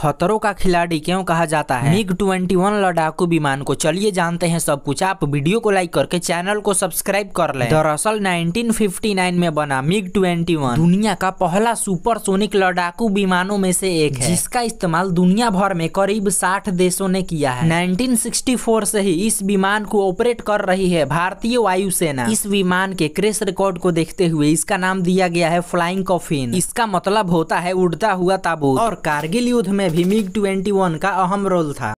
खतरों का खिलाड़ी क्यों कहा जाता है मिग 21 लड़ाकू विमान को चलिए जानते हैं सब कुछ आप वीडियो को लाइक करके चैनल को सब्सक्राइब कर लें दरअसल 1959 में बना मिग 21 दुनिया का पहला सुपरसोनिक लड़ाकू विमानों में से एक है जिसका इस्तेमाल दुनिया भर में करीब साठ देशों ने किया है फोर से ही इस विमान को ऑपरेट कर रही है भारतीय वायुसेना इस विमान के क्रेश रिकॉर्ड को देखते हुए इसका नाम दिया गया है फ्लाइंग कॉफिन इसका मतलब होता है उड़ता हुआ ताबूत और कारगिल युद्ध में भी मिग ट्वेंटी वन का अहम रोल था